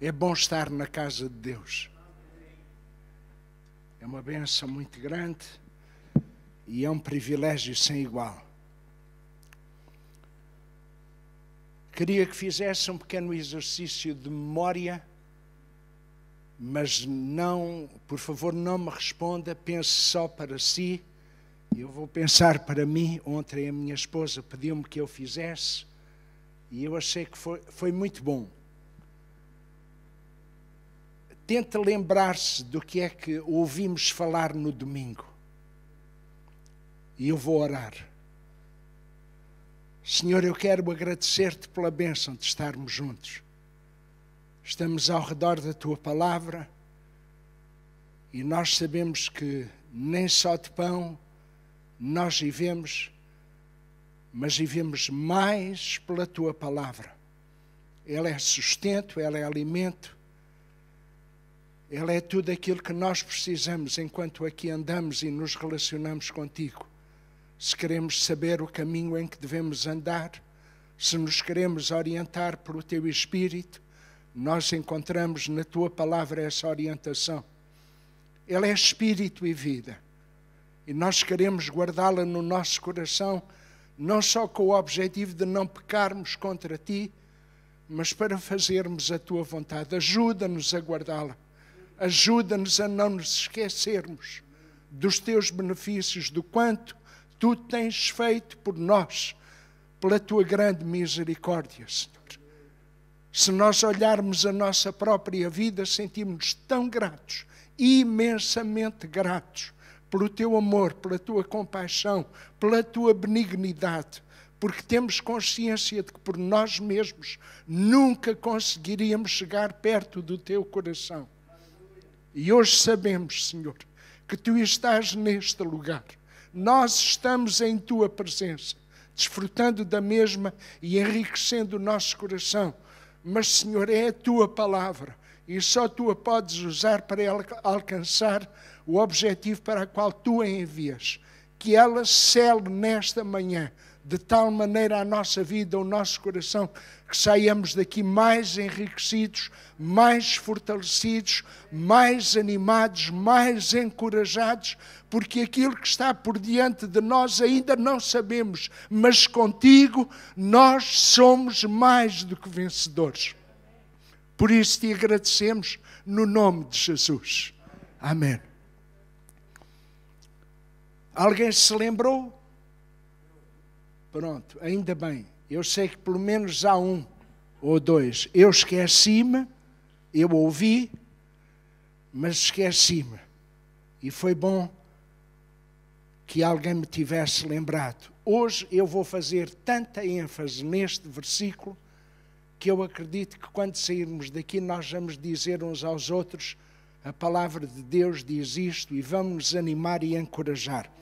É bom estar na casa de Deus. É uma benção muito grande e é um privilégio sem igual. Queria que fizesse um pequeno exercício de memória, mas não, por favor, não me responda, pense só para si. Eu vou pensar para mim. Ontem a minha esposa pediu-me que eu fizesse e eu achei que foi, foi muito bom. Tente lembrar-se do que é que ouvimos falar no domingo. E eu vou orar. Senhor, eu quero agradecer-te pela bênção de estarmos juntos. Estamos ao redor da tua palavra e nós sabemos que nem só de pão nós vivemos, mas vivemos mais pela tua palavra. Ela é sustento, ela é alimento, ele é tudo aquilo que nós precisamos enquanto aqui andamos e nos relacionamos contigo. Se queremos saber o caminho em que devemos andar, se nos queremos orientar pelo teu Espírito, nós encontramos na tua palavra essa orientação. Ele é Espírito e vida. E nós queremos guardá-la no nosso coração, não só com o objetivo de não pecarmos contra ti, mas para fazermos a tua vontade. Ajuda-nos a guardá-la ajuda-nos a não nos esquecermos dos teus benefícios, do quanto tu tens feito por nós, pela tua grande misericórdia, Senhor. Se nós olharmos a nossa própria vida, sentimos-nos tão gratos, imensamente gratos, pelo teu amor, pela tua compaixão, pela tua benignidade, porque temos consciência de que por nós mesmos nunca conseguiríamos chegar perto do teu coração e hoje sabemos, Senhor, que tu estás neste lugar. Nós estamos em tua presença, desfrutando da mesma e enriquecendo o nosso coração. Mas, Senhor, é a tua palavra e só tu a podes usar para alcançar o objetivo para o qual tu a envias. Que ela cele nesta manhã, de tal maneira a nossa vida, o nosso coração, que saiamos daqui mais enriquecidos, mais fortalecidos, mais animados, mais encorajados, porque aquilo que está por diante de nós ainda não sabemos, mas contigo nós somos mais do que vencedores. Por isso te agradecemos no nome de Jesus. Amém. Alguém se lembrou? Pronto, ainda bem. Eu sei que pelo menos há um ou dois. Eu esqueci-me, eu ouvi, mas esqueci-me. E foi bom que alguém me tivesse lembrado. Hoje eu vou fazer tanta ênfase neste versículo que eu acredito que quando sairmos daqui nós vamos dizer uns aos outros: a palavra de Deus diz isto e vamos nos animar e encorajar.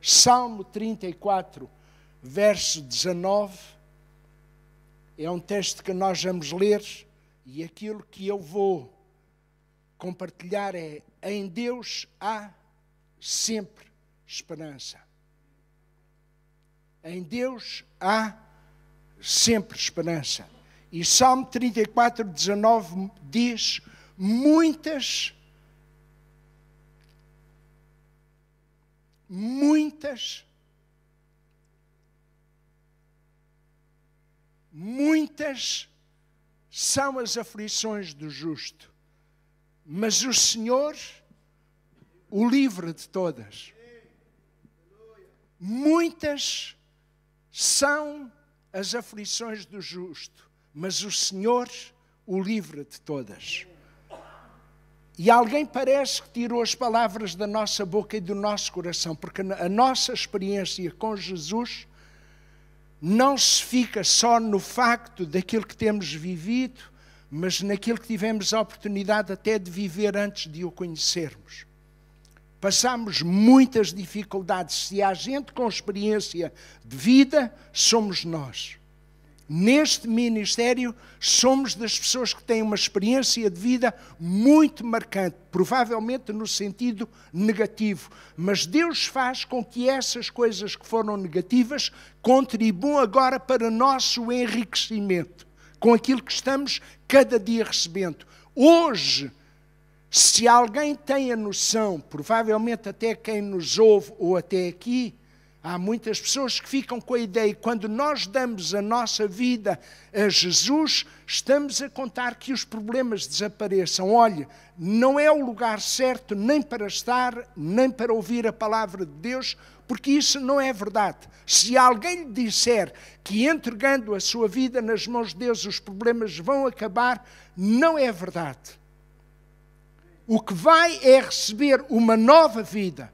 Salmo 34, verso 19 é um texto que nós vamos ler e aquilo que eu vou compartilhar é: em Deus há sempre esperança. Em Deus há sempre esperança. E Salmo 34, 19 diz: muitas, muitas Muitas são as aflições do justo, mas o Senhor o livra de todas. Muitas são as aflições do justo, mas o Senhor o livra de todas. E alguém parece que tirou as palavras da nossa boca e do nosso coração, porque a nossa experiência com Jesus não se fica só no facto daquilo que temos vivido, mas naquilo que tivemos a oportunidade até de viver antes de o conhecermos. Passamos muitas dificuldades. Se há gente com experiência de vida, somos nós neste ministério, somos das pessoas que têm uma experiência de vida muito marcante, provavelmente no sentido negativo. Mas Deus faz com que essas coisas que foram negativas contribuam agora para nosso enriquecimento, com aquilo que estamos cada dia recebendo. Hoje, se alguém tem a noção, provavelmente até quem nos ouve ou até aqui, Há muitas pessoas que ficam com a ideia que quando nós damos a nossa vida a Jesus, estamos a contar que os problemas desapareçam. Olha, não é o lugar certo nem para estar, nem para ouvir a palavra de Deus, porque isso não é verdade. Se alguém lhe disser que entregando a sua vida nas mãos de Deus os problemas vão acabar, não é verdade. O que vai é receber uma nova vida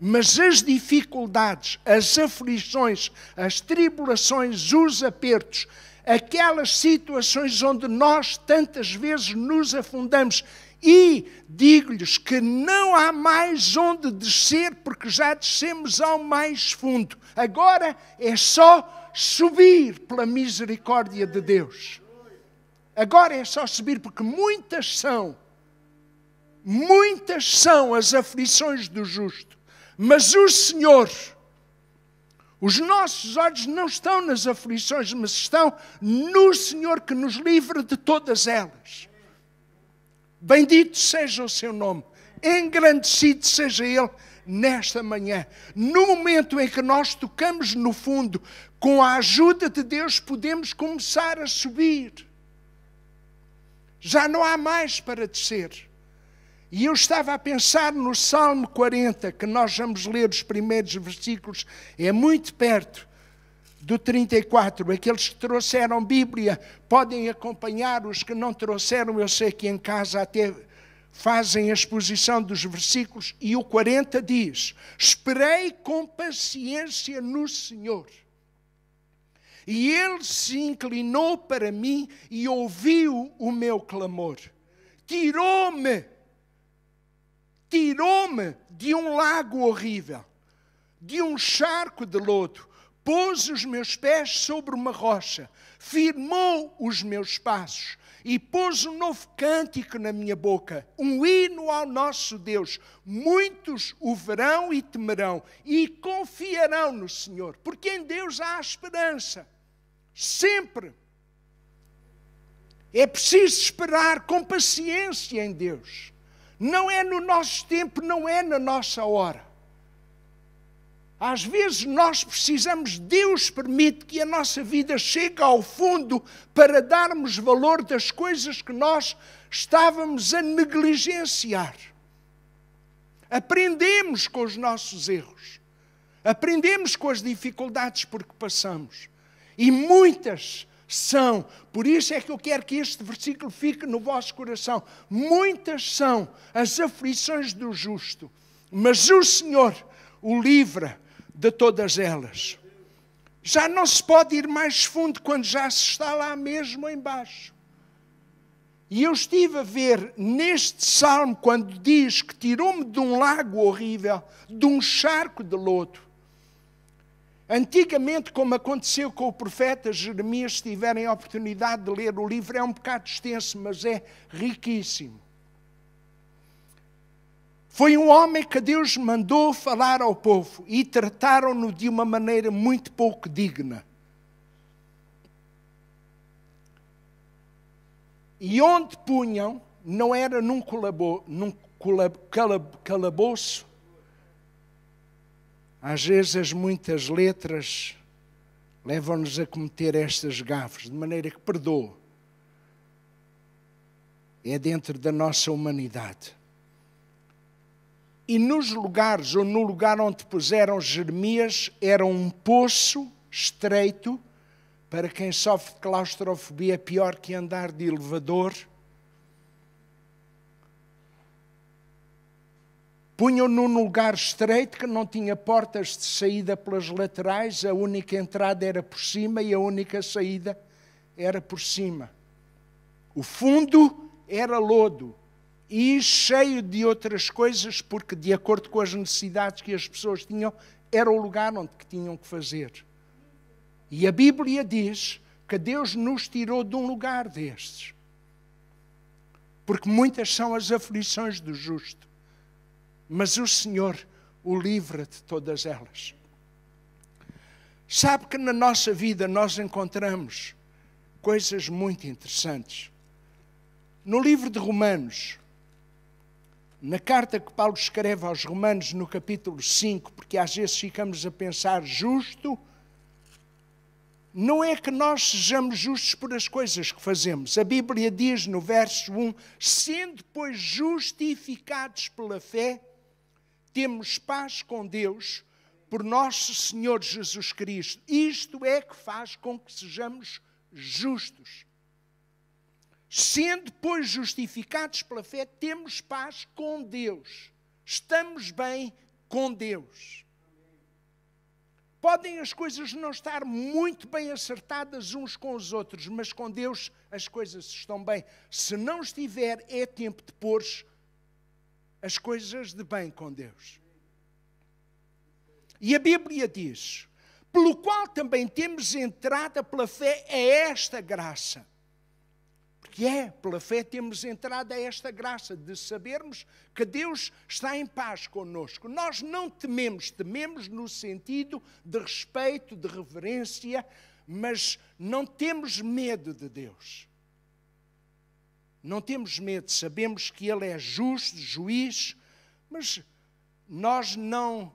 mas as dificuldades, as aflições, as tribulações, os apertos, aquelas situações onde nós tantas vezes nos afundamos. E digo-lhes que não há mais onde descer, porque já descemos ao mais fundo. Agora é só subir pela misericórdia de Deus. Agora é só subir, porque muitas são, muitas são as aflições do justo mas o Senhor, os nossos olhos não estão nas aflições, mas estão no Senhor que nos livra de todas elas. Bendito seja o seu nome, engrandecido seja ele nesta manhã. No momento em que nós tocamos no fundo, com a ajuda de Deus, podemos começar a subir. Já não há mais para descer. E eu estava a pensar no Salmo 40, que nós vamos ler os primeiros versículos, é muito perto do 34. Aqueles que trouxeram Bíblia podem acompanhar, os que não trouxeram, eu sei que em casa até fazem a exposição dos versículos, e o 40 diz: Esperei com paciência no Senhor. E ele se inclinou para mim e ouviu o meu clamor. Tirou-me tirou-me de um lago horrível, de um charco de lodo, pôs os meus pés sobre uma rocha, firmou os meus passos e pôs um novo cântico na minha boca, um hino ao nosso Deus. Muitos o verão e temerão e confiarão no Senhor, porque em Deus há esperança, sempre. É preciso esperar com paciência em Deus. Não é no nosso tempo, não é na nossa hora. Às vezes nós precisamos, Deus permite que a nossa vida chegue ao fundo para darmos valor das coisas que nós estávamos a negligenciar. Aprendemos com os nossos erros, aprendemos com as dificuldades por que passamos e muitas são, por isso é que eu quero que este versículo fique no vosso coração. Muitas são as aflições do justo, mas o Senhor o livra de todas elas. Já não se pode ir mais fundo quando já se está lá mesmo embaixo. E eu estive a ver neste salmo, quando diz que tirou-me de um lago horrível, de um charco de lodo Antigamente, como aconteceu com o profeta Jeremias, se tiverem a oportunidade de ler o livro, é um bocado extenso, mas é riquíssimo. Foi um homem que Deus mandou falar ao povo e trataram-no de uma maneira muito pouco digna. E onde punham não era num, colabo, num colab, calab, calabouço, às vezes as muitas letras levam-nos a cometer estas gafes, de maneira que perdoa. É dentro da nossa humanidade. E nos lugares, ou no lugar onde puseram Jeremias, era um poço estreito para quem sofre de claustrofobia, é pior que andar de elevador Punham num lugar estreito que não tinha portas de saída pelas laterais, a única entrada era por cima e a única saída era por cima. O fundo era lodo e cheio de outras coisas, porque, de acordo com as necessidades que as pessoas tinham, era o lugar onde que tinham que fazer. E a Bíblia diz que Deus nos tirou de um lugar destes, porque muitas são as aflições do justo mas o Senhor o livra de todas elas. Sabe que na nossa vida nós encontramos coisas muito interessantes. No livro de Romanos, na carta que Paulo escreve aos Romanos, no capítulo 5, porque às vezes ficamos a pensar justo, não é que nós sejamos justos por as coisas que fazemos. A Bíblia diz no verso 1: sendo, pois, justificados pela fé, temos paz com Deus por nosso Senhor Jesus Cristo. Isto é que faz com que sejamos justos. Sendo, pois, justificados pela fé, temos paz com Deus. Estamos bem com Deus. Podem as coisas não estar muito bem acertadas uns com os outros, mas com Deus as coisas estão bem. Se não estiver, é tempo de pôr as coisas de bem com Deus. E a Bíblia diz: pelo qual também temos entrada pela fé a esta graça. Porque é, pela fé temos entrada a esta graça de sabermos que Deus está em paz conosco. Nós não tememos, tememos no sentido de respeito, de reverência, mas não temos medo de Deus não temos medo, sabemos que Ele é justo, juiz, mas nós não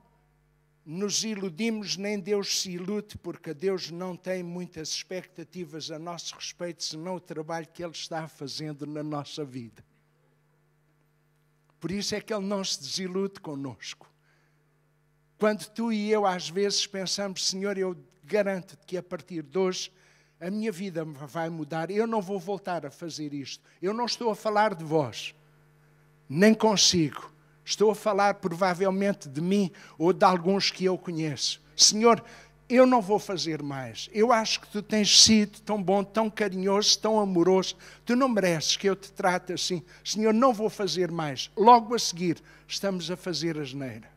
nos iludimos, nem Deus se ilude, porque Deus não tem muitas expectativas a nosso respeito, senão o trabalho que Ele está fazendo na nossa vida. Por isso é que Ele não se desilude conosco. Quando tu e eu às vezes pensamos, Senhor, eu garanto-te que a partir de hoje a minha vida vai mudar, eu não vou voltar a fazer isto. Eu não estou a falar de vós, nem consigo. Estou a falar provavelmente de mim ou de alguns que eu conheço. Senhor, eu não vou fazer mais. Eu acho que tu tens sido tão bom, tão carinhoso, tão amoroso. Tu não mereces que eu te trate assim. Senhor, não vou fazer mais. Logo a seguir, estamos a fazer a geneira.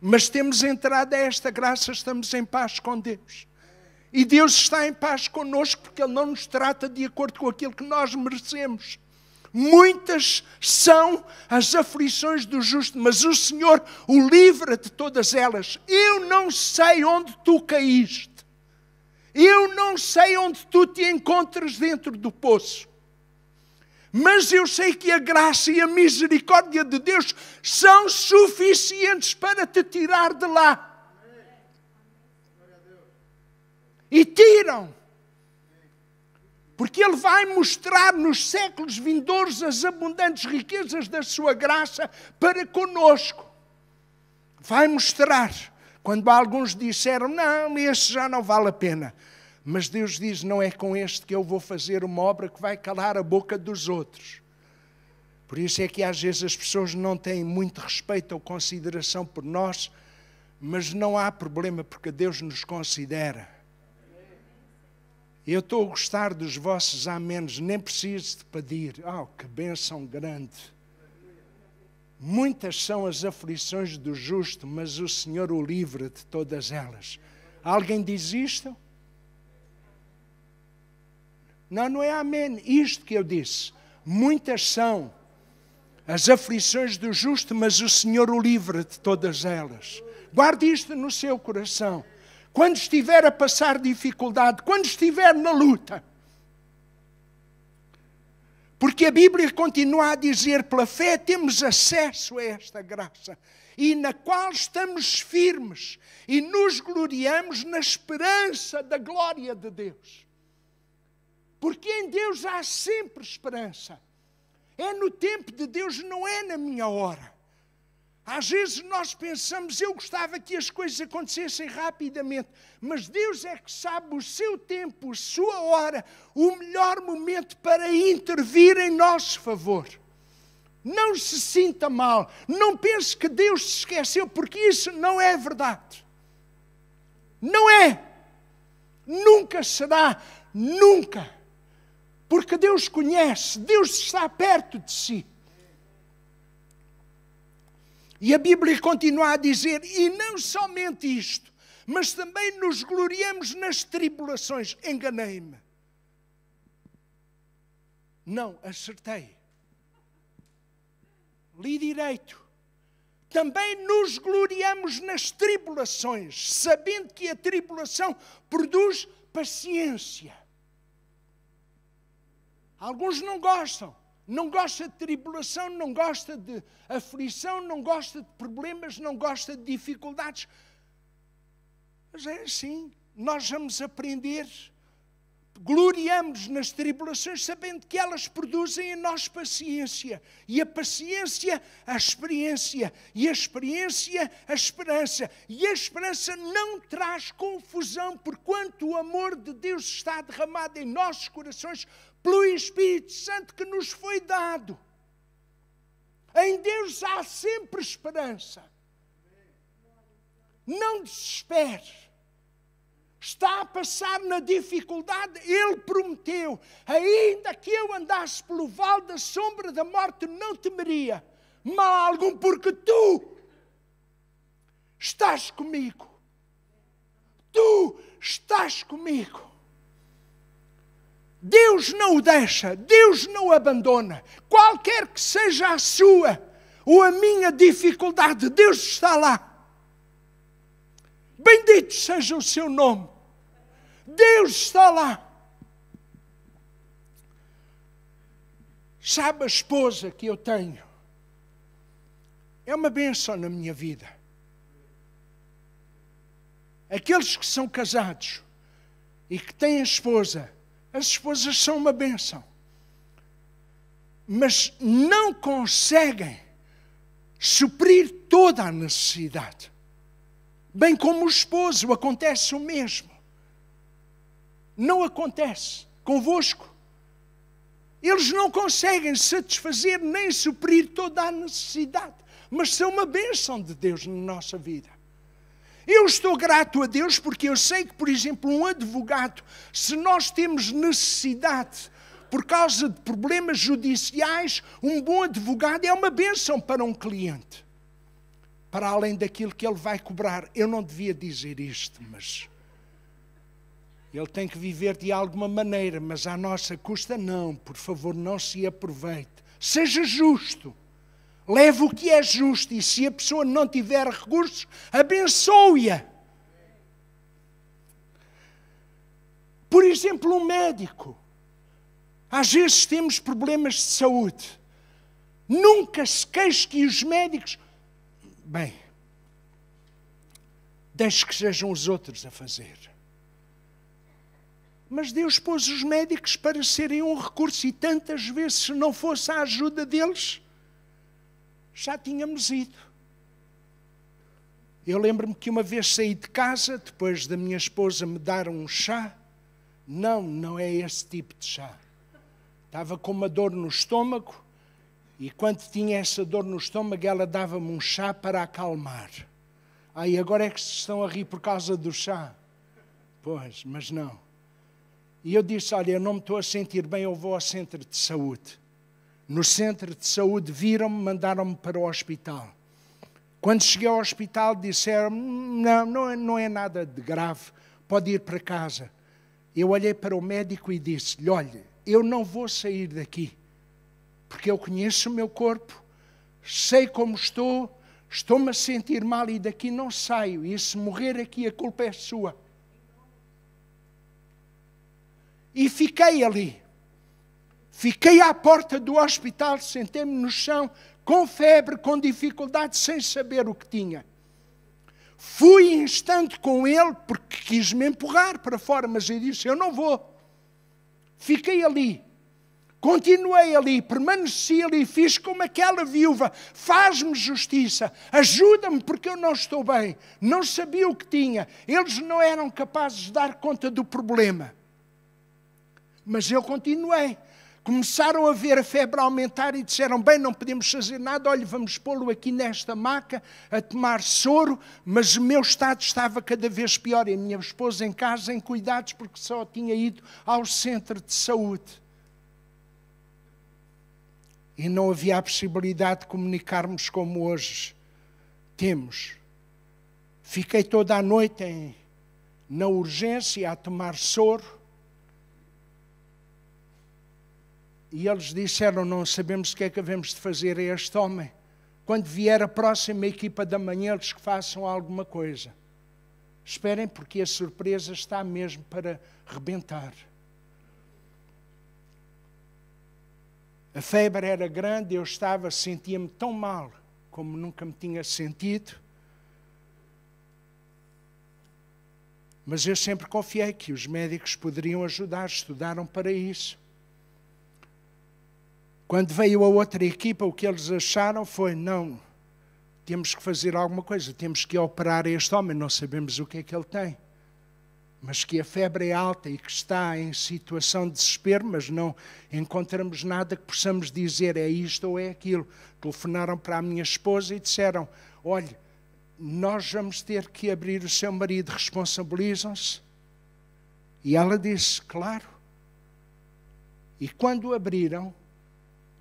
Mas temos entrado a esta graça, estamos em paz com Deus. E Deus está em paz conosco porque Ele não nos trata de acordo com aquilo que nós merecemos. Muitas são as aflições do justo, mas o Senhor o livra de todas elas. Eu não sei onde tu caíste. Eu não sei onde tu te encontras dentro do poço. Mas eu sei que a graça e a misericórdia de Deus são suficientes para te tirar de lá. e tiram. Porque Ele vai mostrar nos séculos vindouros as abundantes riquezas da Sua graça para conosco. Vai mostrar. Quando alguns disseram, não, esse já não vale a pena. Mas Deus diz: Não é com este que eu vou fazer uma obra que vai calar a boca dos outros. Por isso é que às vezes as pessoas não têm muito respeito ou consideração por nós, mas não há problema, porque Deus nos considera. Eu estou a gostar dos vossos amenos, nem preciso de pedir. Oh, que bênção grande! Muitas são as aflições do justo, mas o Senhor o livra de todas elas. Alguém diz isto? Não, não é amém. Isto que eu disse. Muitas são as aflições do justo, mas o Senhor o livra de todas elas. Guarde isto no seu coração quando estiver a passar dificuldade, quando estiver na luta. Porque a Bíblia continua a dizer: pela fé temos acesso a esta graça, e na qual estamos firmes e nos gloriamos na esperança da glória de Deus. Porque em Deus há sempre esperança. É no tempo de Deus, não é na minha hora. Às vezes nós pensamos, eu gostava que as coisas acontecessem rapidamente, mas Deus é que sabe o seu tempo, a sua hora, o melhor momento para intervir em nosso favor. Não se sinta mal, não pense que Deus se esqueceu, porque isso não é verdade. Não é. Nunca será, nunca. Porque Deus conhece, Deus está perto de si. E a Bíblia continua a dizer, e não somente isto, mas também nos gloriamos nas tribulações. Enganei-me. Não, acertei. Li direito. Também nos gloriamos nas tribulações, sabendo que a tribulação produz paciência. Alguns não gostam não gosta de tribulação, não gosta de aflição, não gosta de problemas, não gosta de dificuldades. Mas é assim, nós vamos aprender. Gloriamos nas tribulações, sabendo que elas produzem em nós paciência, e a paciência, a experiência, e a experiência, a esperança, e a esperança não traz confusão, porquanto o amor de Deus está derramado em nossos corações pelo Espírito Santo que nos foi dado. Em Deus há sempre esperança. Não desesperes. Está a passar na dificuldade, Ele prometeu: ainda que eu andasse pelo vale da sombra da morte, não temeria mal algum, porque tu estás comigo. Tu estás comigo. Deus não o deixa, Deus não o abandona. Qualquer que seja a sua ou a minha dificuldade, Deus está lá. Bendito seja o seu nome. Deus está lá. Sabe a esposa que eu tenho? É uma benção na minha vida. Aqueles que são casados e que têm a esposa, as esposas são uma benção, mas não conseguem suprir toda a necessidade. Bem como o esposo, acontece o mesmo. Não acontece convosco. Eles não conseguem satisfazer nem suprir toda a necessidade, mas são uma bênção de Deus na nossa vida. Eu estou grato a Deus porque eu sei que, por exemplo, um advogado, se nós temos necessidade por causa de problemas judiciais, um bom advogado é uma bênção para um cliente. Para além daquilo que ele vai cobrar. Eu não devia dizer isto, mas. Ele tem que viver de alguma maneira, mas à nossa custa não. Por favor, não se aproveite. Seja justo leve o que é justo e se a pessoa não tiver recursos, abençoe-a. Por exemplo, um médico. Às vezes temos problemas de saúde. Nunca se queixe que os médicos. Bem, deixe que sejam os outros a fazer. Mas Deus pôs os médicos para serem um recurso, e tantas vezes, se não fosse a ajuda deles, já tínhamos ido. Eu lembro-me que uma vez saí de casa, depois da minha esposa me dar um chá. Não, não é esse tipo de chá. Estava com uma dor no estômago e quando tinha essa dor no estômago, ela dava-me um chá para acalmar. Aí ah, agora é que se estão a rir por causa do chá. Pois, mas não. E eu disse: Olha, eu não me estou a sentir bem, eu vou ao centro de saúde no centro de saúde, viram-me, mandaram-me para o hospital. Quando cheguei ao hospital, disseram não, não é, não é nada de grave, pode ir para casa. Eu olhei para o médico e disse-lhe: olha, eu não vou sair daqui, porque eu conheço o meu corpo, sei como estou, estou-me a sentir mal e daqui não saio, e se morrer aqui a culpa é sua. E fiquei ali. Fiquei à porta do hospital, sentei-me no chão, com febre, com dificuldade, sem saber o que tinha. Fui instante com ele, porque quis me empurrar para fora, mas ele disse: Eu não vou. Fiquei ali, Continuei ali, permaneci ali, fiz como aquela viúva: faz-me justiça, ajuda-me porque eu não estou bem. Não sabia o que tinha, eles não eram capazes de dar conta do problema. Mas eu continuei, Começaram a ver a febre aumentar e disseram: Bem, não podemos fazer nada, olha, vamos pô-lo aqui nesta maca a tomar soro, mas o meu estado estava cada vez pior e a minha esposa em casa em cuidados porque só tinha ido ao centro de saúde. E não havia a possibilidade de comunicarmos como hoje temos. Fiquei toda a noite em, na urgência a tomar soro E eles disseram: Não sabemos o que é que havemos de fazer a este homem. Quando vier a próxima equipa da manhã, eles que façam alguma coisa. Esperem, porque a surpresa está mesmo para rebentar. A febre era grande, eu estava, sentia-me tão mal como nunca me tinha sentido. Mas eu sempre confiei que os médicos poderiam ajudar, estudaram para isso. Quando veio a outra equipa, o que eles acharam foi: não, temos que fazer alguma coisa, temos que operar este homem, não sabemos o que é que ele tem. Mas que a febre é alta e que está em situação de desespero, mas não encontramos nada que possamos dizer é isto ou é aquilo. Telefonaram para a minha esposa e disseram: olhe, nós vamos ter que abrir o seu marido, responsabilizam-se? E ela disse, claro. E quando abriram,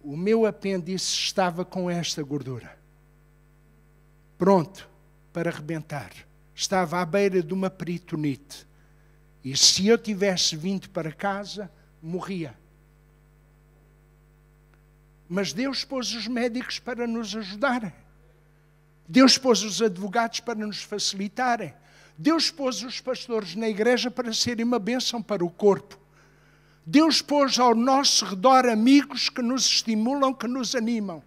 o meu apêndice estava com esta gordura. Pronto para rebentar. Estava à beira de uma peritonite. E se eu tivesse vindo para casa, morria. Mas Deus pôs os médicos para nos ajudarem. Deus pôs os advogados para nos facilitarem. Deus pôs os pastores na igreja para serem uma bênção para o corpo. Deus pôs ao nosso redor amigos que nos estimulam, que nos animam,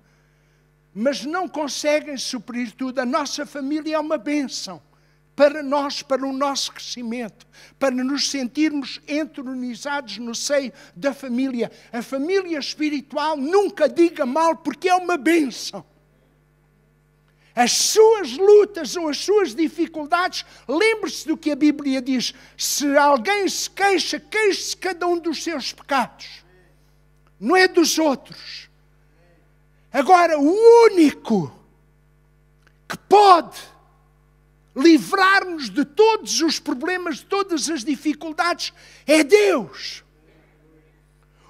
mas não conseguem suprir tudo. A nossa família é uma bênção para nós, para o nosso crescimento, para nos sentirmos entronizados no seio da família. A família espiritual nunca diga mal, porque é uma bênção as suas lutas ou as suas dificuldades, lembre-se do que a Bíblia diz: se alguém se queixa, queixe-se cada um dos seus pecados, não é dos outros. Agora, o único que pode livrar-nos de todos os problemas, de todas as dificuldades, é Deus.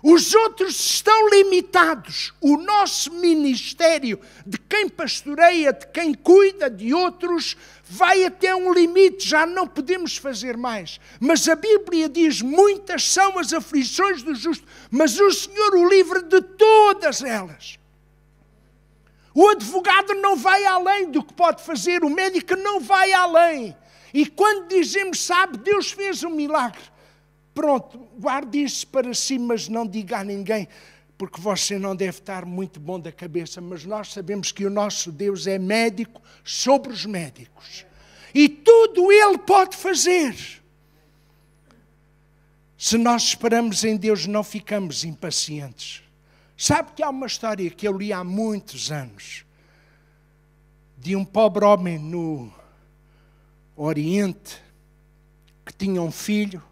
Os outros estão limitados. O nosso ministério de quem pastoreia, de quem cuida de outros, vai até um limite, já não podemos fazer mais. Mas a Bíblia diz: muitas são as aflições do justo, mas o Senhor o livra de todas elas. O advogado não vai além do que pode fazer, o médico não vai além. E quando dizemos, sabe, Deus fez um milagre. Pronto, guarde isso para si, mas não diga a ninguém, porque você não deve estar muito bom da cabeça. Mas nós sabemos que o nosso Deus é médico sobre os médicos. E tudo Ele pode fazer. Se nós esperamos em Deus, não ficamos impacientes. Sabe que há uma história que eu li há muitos anos de um pobre homem no Oriente que tinha um filho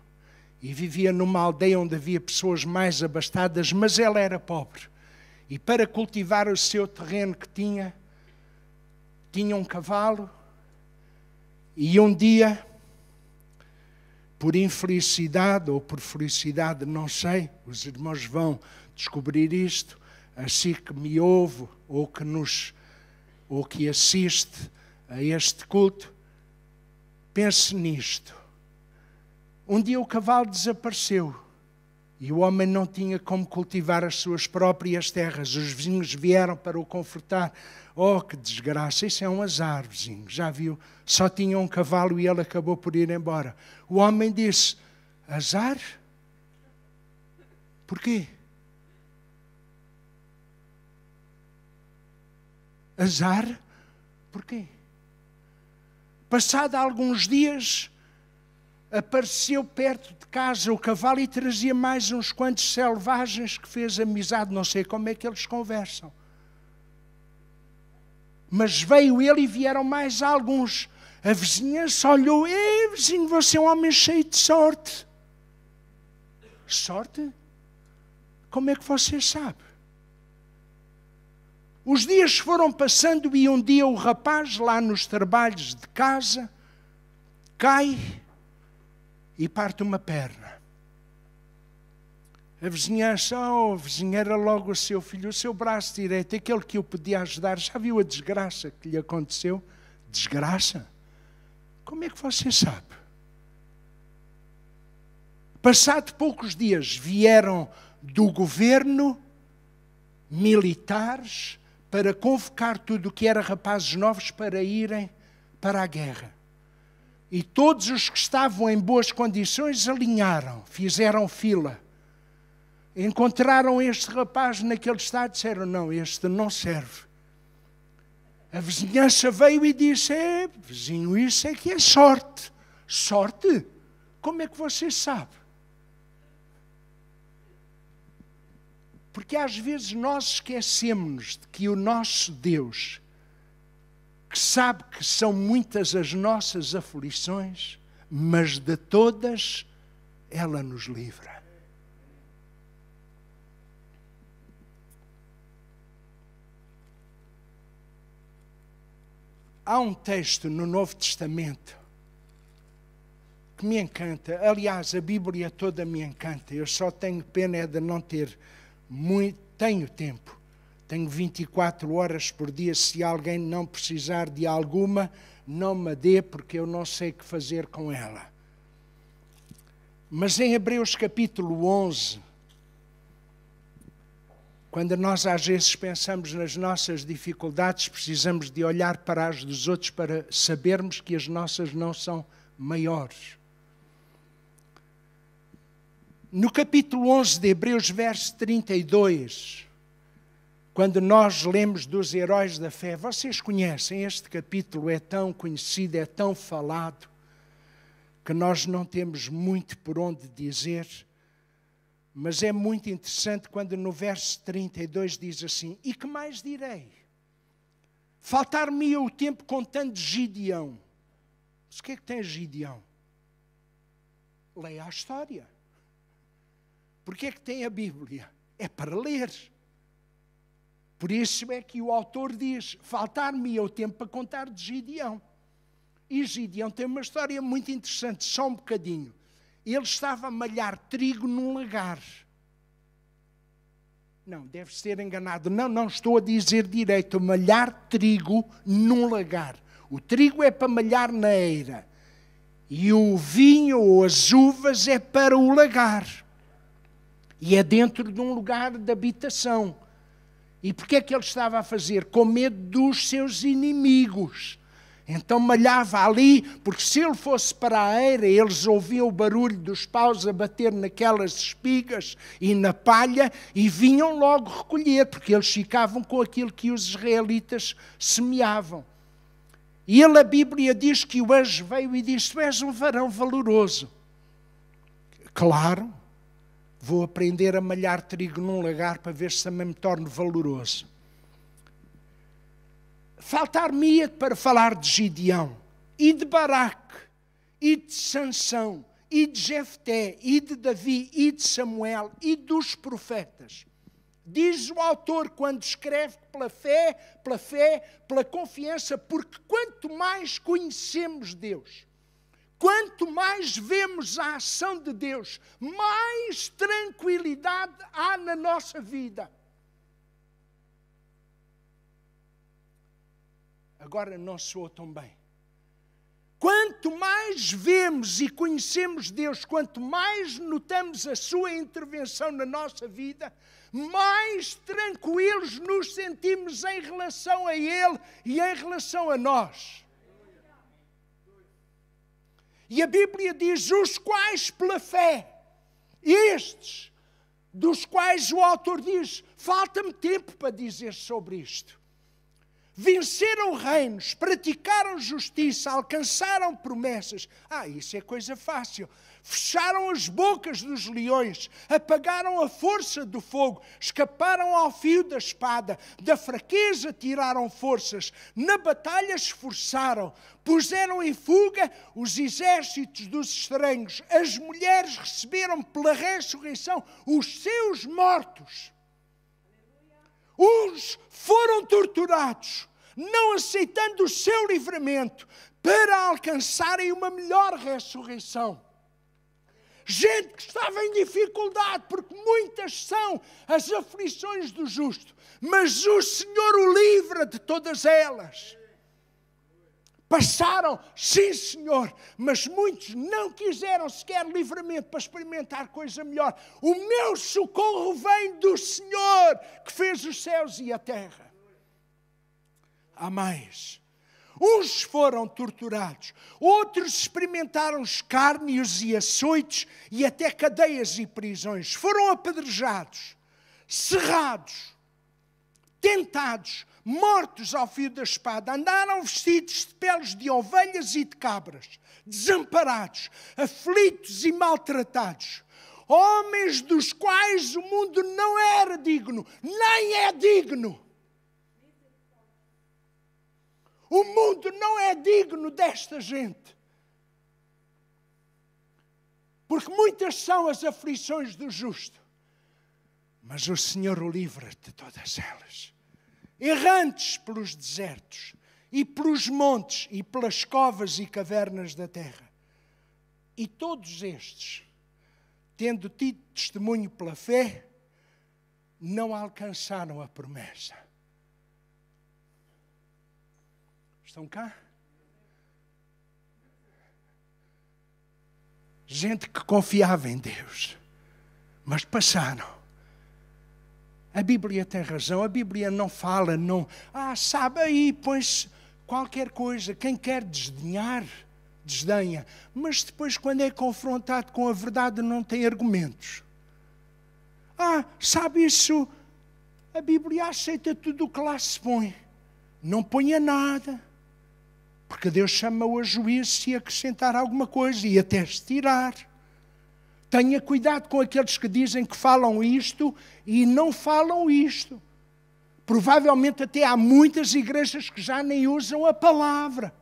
e vivia numa aldeia onde havia pessoas mais abastadas, mas ela era pobre. E para cultivar o seu terreno que tinha, tinha um cavalo. E um dia, por infelicidade ou por felicidade, não sei, os irmãos vão descobrir isto, assim que me ouve ou que nos ou que assiste a este culto, pense nisto um dia o cavalo desapareceu e o homem não tinha como cultivar as suas próprias terras. Os vizinhos vieram para o confortar. Oh, que desgraça, isso é um azar, vizinho, já viu? Só tinha um cavalo e ele acabou por ir embora. O homem disse: Azar? Porquê? Azar? Porquê? Passado alguns dias, apareceu perto de casa o cavalo e trazia mais uns quantos selvagens que fez amizade, não sei como é que eles conversam. Mas veio ele e vieram mais alguns. A vizinhança olhou: Ei, vizinho, você é um homem cheio de sorte. Sorte? Como é que você sabe? Os dias foram passando e um dia o rapaz, lá nos trabalhos de casa, cai e parte uma perna. A vizinhança, oh, a vizinheira logo o seu filho, o seu braço direito, aquele que o podia ajudar, já viu a desgraça que lhe aconteceu? Desgraça? Como é que você sabe? Passado poucos dias vieram do governo militares para convocar tudo o que era rapazes novos para irem para a guerra. E todos os que estavam em boas condições alinharam, fizeram fila. Encontraram este rapaz naquele estado e disseram: Não, este não serve. A vizinhança veio e disse: É, vizinho, isso é que é sorte. Sorte? Como é que você sabe? Porque às vezes nós esquecemos de que o nosso Deus que sabe que são muitas as nossas aflições, mas de todas ela nos livra. Há um texto no Novo Testamento que me encanta. Aliás, a Bíblia toda me encanta. Eu só tenho pena é de não ter muito, tenho tempo tenho 24 horas por dia. Se alguém não precisar de alguma, não me dê, porque eu não sei o que fazer com ela. Mas em Hebreus capítulo 11, quando nós às vezes pensamos nas nossas dificuldades, precisamos de olhar para as dos outros para sabermos que as nossas não são maiores. No capítulo 11 de Hebreus, verso 32, quando nós lemos dos heróis da fé, vocês conhecem, este capítulo é tão conhecido, é tão falado, que nós não temos muito por onde dizer, mas é muito interessante quando no verso 32 diz assim: E que mais direi? Faltar-me o tempo contando Gideão. Mas o que é que tem Gideão? Leia a história. Porque é que tem a Bíblia? É para ler. Por isso é que o autor diz: faltar-me o tempo para contar de Gideão. E Gideão tem uma história muito interessante, só um bocadinho. Ele estava a malhar trigo num lagar. Não, deve ser enganado. Não, não estou a dizer direito. Malhar trigo num lagar. O trigo é para malhar na eira. E o vinho ou as uvas é para o lagar. E é dentro de um lugar de habitação. E porquê é que ele estava a fazer? Com medo dos seus inimigos. Então malhava ali, porque se ele fosse para a eira, eles ouviam o barulho dos paus a bater naquelas espigas e na palha e vinham logo recolher, porque eles ficavam com aquilo que os israelitas semeavam. E ele, a Bíblia diz que o anjo veio e disse: Tu és um varão valoroso. Claro, Vou aprender a malhar trigo num lagar para ver se também me torno valoroso. Faltar-me-ia para falar de Gideão, e de Baraque, e de Sansão, e de Jefté, e de Davi, e de Samuel, e dos profetas. Diz o autor quando escreve pela fé, pela fé, pela confiança, porque quanto mais conhecemos Deus, Quanto mais vemos a ação de Deus, mais tranquilidade há na nossa vida. Agora não soa tão bem. Quanto mais vemos e conhecemos Deus, quanto mais notamos a Sua intervenção na nossa vida, mais tranquilos nos sentimos em relação a Ele e em relação a nós. E a Bíblia diz: os quais pela fé, estes, dos quais o autor diz: falta-me tempo para dizer sobre isto. Venceram reinos, praticaram justiça, alcançaram promessas. Ah, isso é coisa fácil fecharam as bocas dos leões, apagaram a força do fogo, escaparam ao fio da espada, da fraqueza tiraram forças, na batalha esforçaram, puseram em fuga os exércitos dos estranhos, as mulheres receberam pela ressurreição os seus mortos. Uns foram torturados, não aceitando o seu livramento, para alcançarem uma melhor ressurreição gente que estava em dificuldade, porque muitas são as aflições do justo, mas o Senhor o livra de todas elas. Passaram, sim senhor, mas muitos não quiseram sequer livramento para experimentar coisa melhor. O meu socorro vem do Senhor que fez os céus e a terra. Há mais. Uns foram torturados, outros experimentaram escárnios e açoites e até cadeias e prisões. Foram apedrejados, cerrados, tentados, mortos ao fio da espada. Andaram vestidos de peles de ovelhas e de cabras, desamparados, aflitos e maltratados homens dos quais o mundo não era digno, nem é digno. O mundo não é digno desta gente. Porque muitas são as aflições do justo, mas o Senhor o livra de todas elas. Errantes pelos desertos, e pelos montes, e pelas covas e cavernas da terra. E todos estes, tendo tido testemunho pela fé, não alcançaram a promessa Estão cá? Gente que confiava em Deus, mas passaram. A Bíblia tem razão, a Bíblia não fala, não. Ah, sabe aí, pois qualquer coisa, quem quer desdenhar, desdenha. Mas depois, quando é confrontado com a verdade, não tem argumentos. Ah, sabe isso? A Bíblia aceita tudo o que lá se põe. Não ponha nada. Porque Deus chama-o a juízo se acrescentar alguma coisa e até estirar. Tenha cuidado com aqueles que dizem que falam isto e não falam isto. Provavelmente até há muitas igrejas que já nem usam a palavra.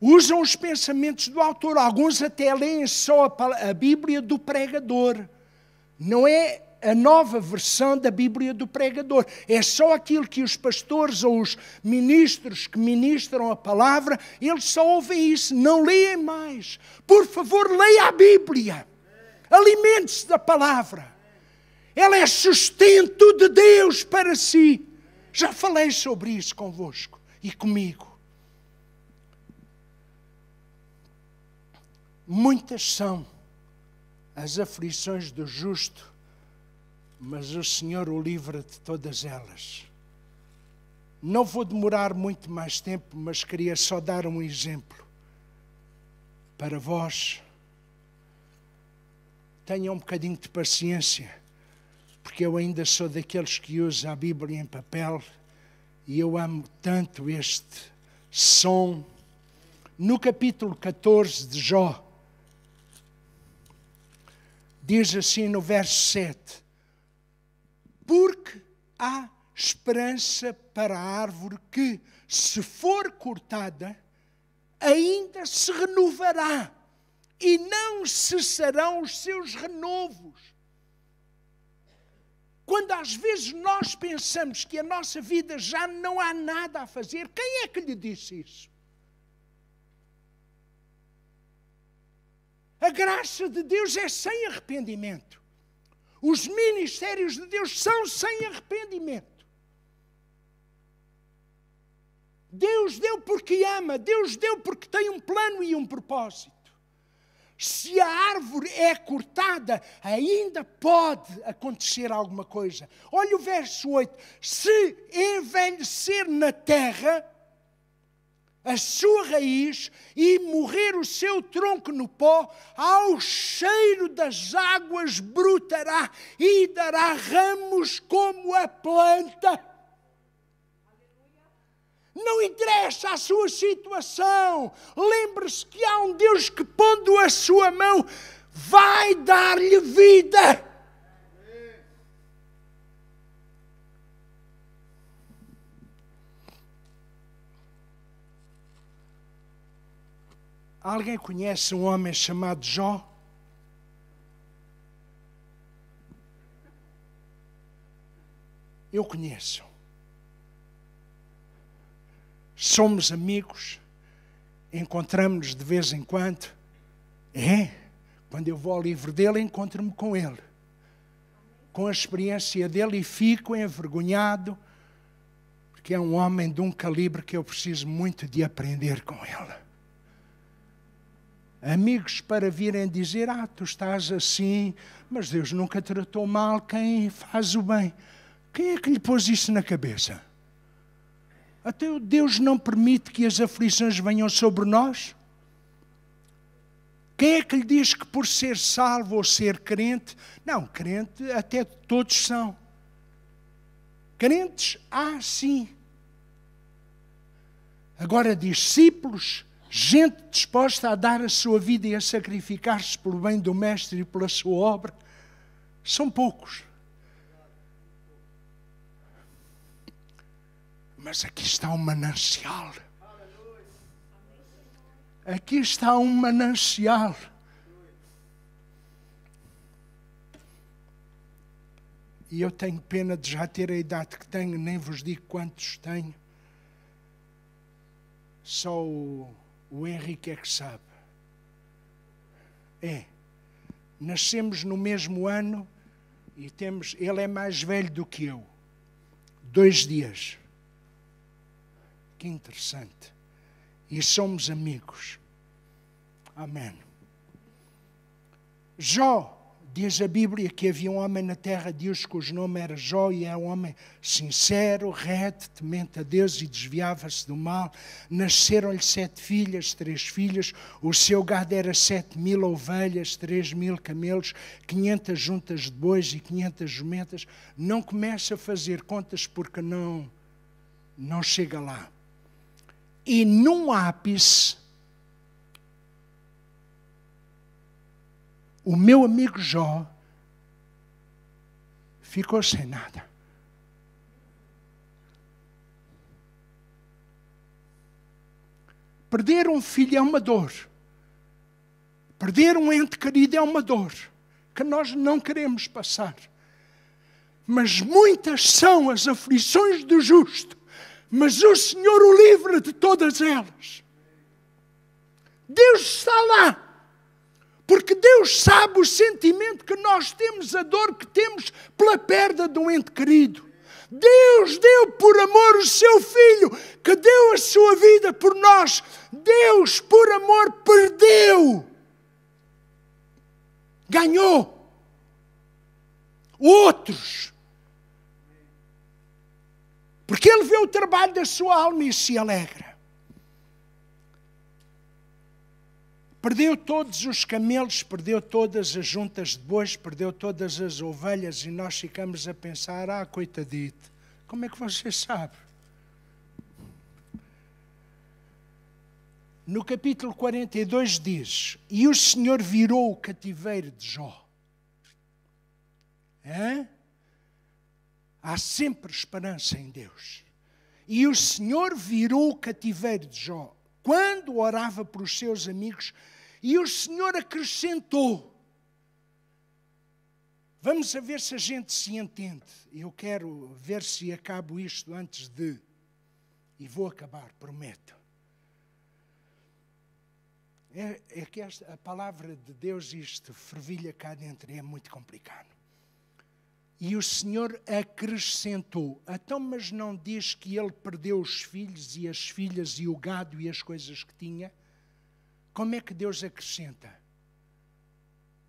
Usam os pensamentos do autor, alguns até leem só a Bíblia do pregador. Não é a nova versão da Bíblia do pregador. É só aquilo que os pastores ou os ministros que ministram a palavra, eles só ouvem isso, não leem mais. Por favor, leia a Bíblia. Alimente-se da palavra. Ela é sustento de Deus para si. Já falei sobre isso convosco e comigo. Muitas são as aflições do justo, mas o Senhor o livra de todas elas. Não vou demorar muito mais tempo, mas queria só dar um exemplo. Para vós, tenham um bocadinho de paciência, porque eu ainda sou daqueles que usa a Bíblia em papel e eu amo tanto este som. No capítulo 14 de Jó, diz assim no verso 7 porque há esperança para a árvore que, se for cortada, ainda se renovará e não cessarão os seus renovos. Quando às vezes nós pensamos que a nossa vida já não há nada a fazer, quem é que lhe disse isso? A graça de Deus é sem arrependimento. Os ministérios de Deus são sem arrependimento. Deus deu porque ama, Deus deu porque tem um plano e um propósito. Se a árvore é cortada, ainda pode acontecer alguma coisa. Olha o verso 8: se envelhecer na terra, a sua raiz e morrer o seu tronco no pó, ao cheiro das águas brotará e dará ramos como a planta. Não interessa a sua situação, lembre-se que há um Deus que, pondo a sua mão, vai dar-lhe vida. Alguém conhece um homem chamado Jó? Eu conheço. Somos amigos, encontramos-nos de vez em quando. É? Quando eu vou ao livro dele, encontro-me com ele. Com a experiência dele e fico envergonhado, porque é um homem de um calibre que eu preciso muito de aprender com ele amigos para virem dizer: Ah, tu estás assim, mas Deus nunca tratou mal quem faz o bem. Quem é que lhe pôs isso na cabeça? Até Deus não permite que as aflições venham sobre nós? Quem é que lhe diz que por ser salvo ou ser crente? Não, crente até todos são. Crentes há ah, sim. Agora, discípulos gente disposta a dar a sua vida e a sacrificar-se pelo bem do Mestre e pela sua obra, são poucos. Mas aqui está um manancial. Aqui está um manancial. E eu tenho pena de já ter a idade que tenho, nem vos digo quantos tenho. Só o o Henrique é que sabe. É. Nascemos no mesmo ano e temos. Ele é mais velho do que eu. Dois dias. Que interessante. E somos amigos. Amém. Jó Diz a Bíblia que havia um homem na terra de Deus cujo nome era Jó e era é um homem sincero, reto, temente a Deus e desviava-se do mal. Nasceram-lhe sete filhas, três filhas. O seu gado era sete mil ovelhas, três mil camelos, quinhentas juntas de bois e quinhentas jumentas. Não começa a fazer contas porque não, não chega lá. E num ápice o meu amigo Jó ficou sem nada. Perder um filho é uma dor. Perder um ente querido é uma dor que nós não queremos passar. Mas muitas são as aflições do justo, mas o Senhor o livra de todas elas. Deus está lá porque Deus sabe o sentimento que nós temos, a dor que temos pela perda de um ente querido. Deus deu por amor o seu filho, que deu a sua vida por nós. Deus, por amor, perdeu. Ganhou. Outros. Porque ele vê o trabalho da sua alma e se alegra. Perdeu todos os camelos, perdeu todas as juntas de bois, perdeu todas as ovelhas, e nós ficamos a pensar: ah, coitadito, como é que você sabe? No capítulo 42 diz: E o Senhor virou o cativeiro de Jó. Hã? Há sempre esperança em Deus. E o Senhor virou o cativeiro de Jó quando orava para os seus amigos, e o Senhor acrescentou. Vamos a ver se a gente se entende. Eu quero ver se acabo isto antes de. E vou acabar, prometo. É, é que esta, a palavra de Deus, isto fervilha cá dentro, é muito complicado. E o Senhor acrescentou. Então, mas não diz que ele perdeu os filhos e as filhas e o gado e as coisas que tinha? Como é que Deus acrescenta?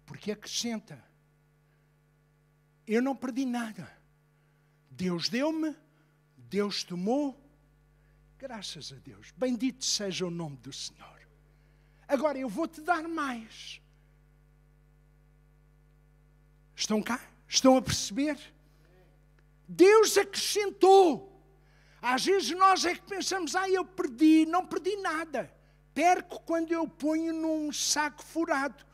Porque acrescenta. Eu não perdi nada. Deus deu-me, Deus tomou. Graças a Deus. Bendito seja o nome do Senhor. Agora eu vou te dar mais. Estão cá? Estão a perceber? Deus acrescentou. Às vezes nós é que pensamos, ah, eu perdi, não perdi nada. Perco quando eu ponho num saco furado.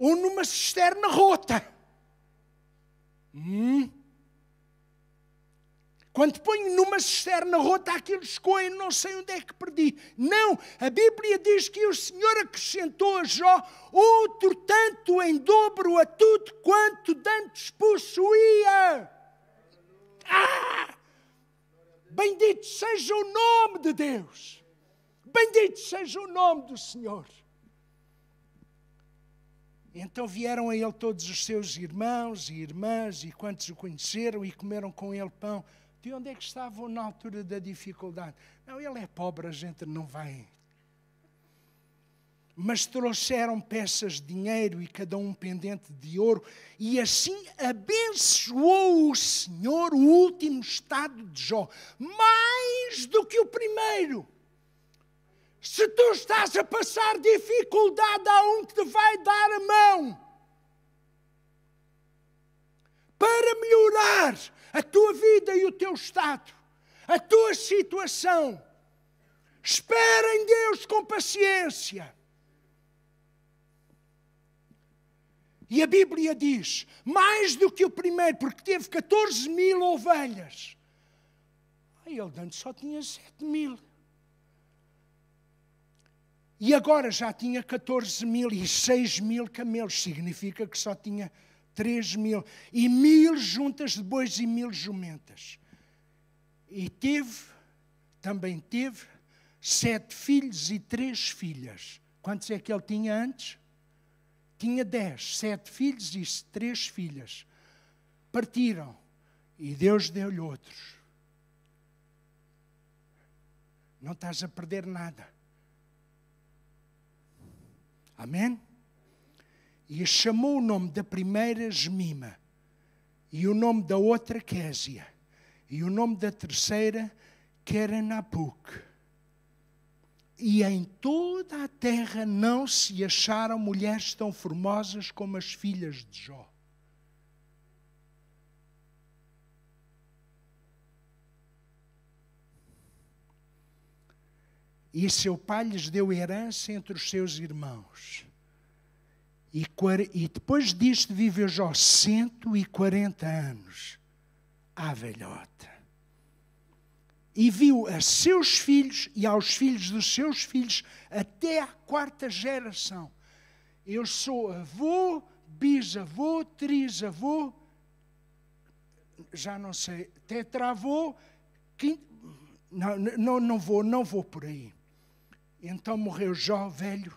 Ou numa cisterna rota. Hum. Quando ponho numa cisterna rota aquilo escoem, não sei onde é que perdi. Não, a Bíblia diz que o Senhor acrescentou a Jó outro tanto em dobro a tudo quanto dantes possuía. Ah! Bendito seja o nome de Deus. Bendito seja o nome do Senhor. Então vieram a ele todos os seus irmãos e irmãs, e quantos o conheceram, e comeram com ele pão e onde é que estavam na altura da dificuldade? Não, ele é pobre, a gente não vai. Mas trouxeram peças de dinheiro e cada um pendente de ouro, e assim abençoou o Senhor o último estado de Jó, mais do que o primeiro. Se tu estás a passar dificuldade, há um que te vai dar a mão para melhorar a tua vida e o teu estado, a tua situação. Espera em Deus com paciência. E a Bíblia diz: mais do que o primeiro, porque teve 14 mil ovelhas. Aí ele antes só tinha 7 mil. E agora já tinha 14 mil e 6 mil camelos, significa que só tinha três mil, e mil juntas de bois e mil jumentas. E teve, também teve, sete filhos e três filhas. Quantos é que ele tinha antes? Tinha dez, sete filhos e três filhas. Partiram e Deus deu-lhe outros. Não estás a perder nada. Amém? e chamou o nome da primeira Gemima, e o nome da outra Késia, e o nome da terceira Kerenapuc. E em toda a terra não se acharam mulheres tão formosas como as filhas de Jó. E seu pai lhes deu herança entre os seus irmãos. E, depois disto viveu Jó 140 anos, à velhota. E viu a seus filhos e aos filhos dos seus filhos até à quarta geração. Eu sou avô, bisavô, trisavô, já não sei, tetravô, quinto, não, não, não, vou, não vou por aí. Então morreu Jó, velho,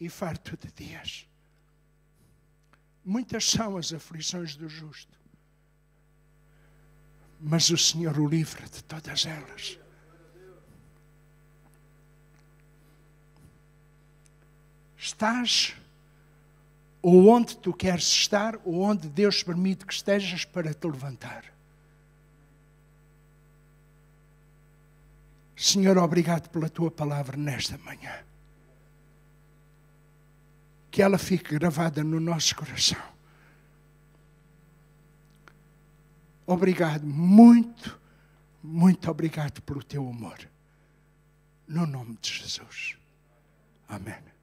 e farto de dias. Muitas são as aflições do justo, mas o Senhor o livra de todas elas. Estás ou onde tu queres estar, ou onde Deus permite que estejas para te levantar. Senhor, obrigado pela tua palavra nesta manhã que ela fique gravada no nosso coração. Obrigado, muito, muito obrigado pelo teu amor. No nome de Jesus. Amém.